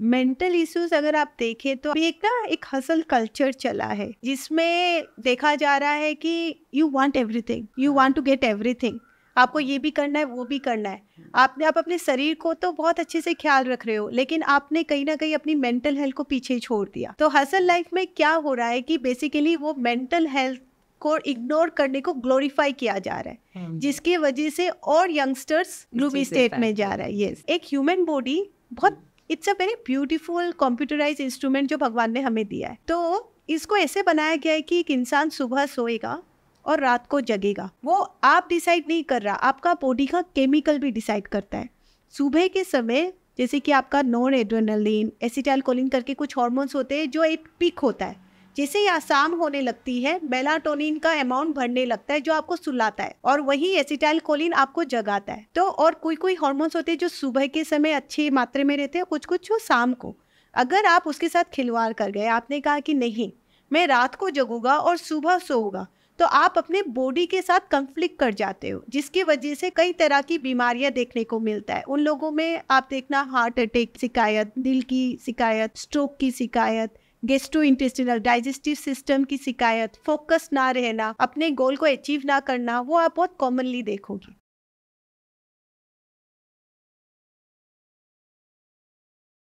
mental issues अगर आप देखें तो एक ना एक हसल कल्चर चला है जिसमें देखा जा रहा है कि you want everything you want to get everything आपको ये भी करना है वो भी करना है आपने आप अपने शरीर को तो बहुत अच्छे से ख्याल रख रहे हो लेकिन आपने कहीं ना कहीं अपनी मेंटल हेल्थ को पीछे छोड़ दिया तो हसल लाइफ में क्या हो रहा है कि बेसिकली वो मेंटल हेल्थ को इग्नोर करने को ग्लोरीफाई किया जा रहा है हाँ जिसकी वजह से और यंगस्टर्स ग्लूमी स्टेट में जा रहा है ये एक ह्यूमन बॉडी बहुत it's a very beautiful computerise instrument जो भगवान ने हमें दिया है तो इसको ऐसे बनाया गया है कि एक इंसान सुबह सोएगा और रात को जगेगा वो आप डिसाइड नहीं कर रहा आपका बॉडी का केमिकल भी डिसाइड करता है सुबह के समय जैसे कि आपका नॉन एड्रेनलिन एसिटाइल कोलिन करके कुछ हॉर्मोन्स होते हैं जो एक पिक होता है जैसे ही आसाम होने लगती है मेलाटोनिन का अमाउंट बढ़ने लगता है जो आपको सुलाता है और वही एसिटाइल कोलिन आपको जगाता है तो और कोई कोई हॉर्मोन्स होते हैं जो सुबह के समय अच्छी मात्रा में रहते हैं कुछ कुछ जो शाम को अगर आप उसके साथ खिलवाड़ कर गए आपने कहा कि नहीं मैं रात को जगूंगा और सुबह सोऊंगा तो आप अपने बॉडी के साथ कंफ्लिक्ट कर जाते हो जिसकी वजह से कई तरह की बीमारियां देखने को मिलता है उन लोगों में आप देखना हार्ट अटैक शिकायत दिल की शिकायत स्ट्रोक की शिकायत गेस्टो इंटेस्टिनल डाइजेस्टिव सिस्टम की शिकायत फोकस ना रहना अपने गोल को अचीव ना करना वो आप बहुत कॉमनली देखोगे